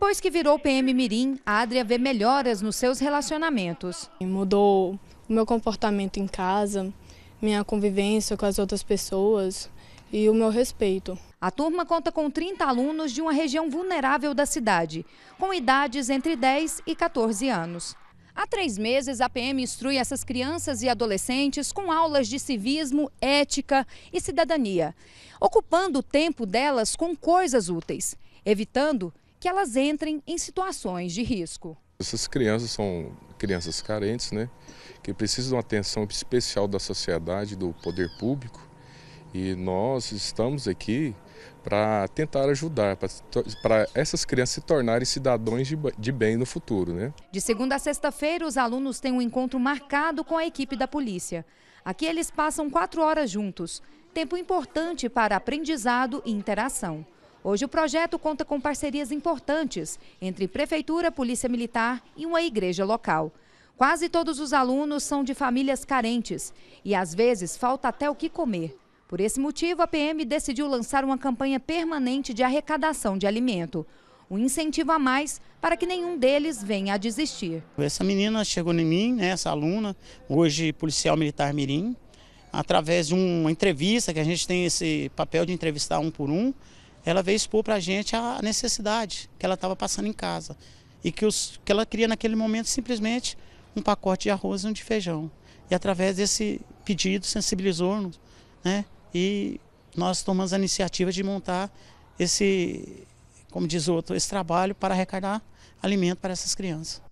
Depois que virou PM Mirim, a Adria vê melhoras nos seus relacionamentos. Mudou o meu comportamento em casa, minha convivência com as outras pessoas e o meu respeito. A turma conta com 30 alunos de uma região vulnerável da cidade, com idades entre 10 e 14 anos. Há três meses, a PM instrui essas crianças e adolescentes com aulas de civismo, ética e cidadania, ocupando o tempo delas com coisas úteis, evitando que elas entrem em situações de risco. Essas crianças são crianças carentes, né? Que precisam de uma atenção especial da sociedade, do poder público. E nós estamos aqui para tentar ajudar, para essas crianças se tornarem cidadãos de, de bem no futuro. Né? De segunda a sexta-feira, os alunos têm um encontro marcado com a equipe da polícia. Aqui eles passam quatro horas juntos, tempo importante para aprendizado e interação. Hoje o projeto conta com parcerias importantes entre prefeitura, polícia militar e uma igreja local. Quase todos os alunos são de famílias carentes e às vezes falta até o que comer. Por esse motivo, a PM decidiu lançar uma campanha permanente de arrecadação de alimento. Um incentivo a mais para que nenhum deles venha a desistir. Essa menina chegou em mim, né, essa aluna, hoje policial militar Mirim, através de uma entrevista, que a gente tem esse papel de entrevistar um por um ela veio expor para a gente a necessidade que ela estava passando em casa. E que, os, que ela queria naquele momento simplesmente um pacote de arroz e um de feijão. E através desse pedido sensibilizou-nos, né? E nós tomamos a iniciativa de montar esse, como diz outro, esse trabalho para arrecadar alimento para essas crianças.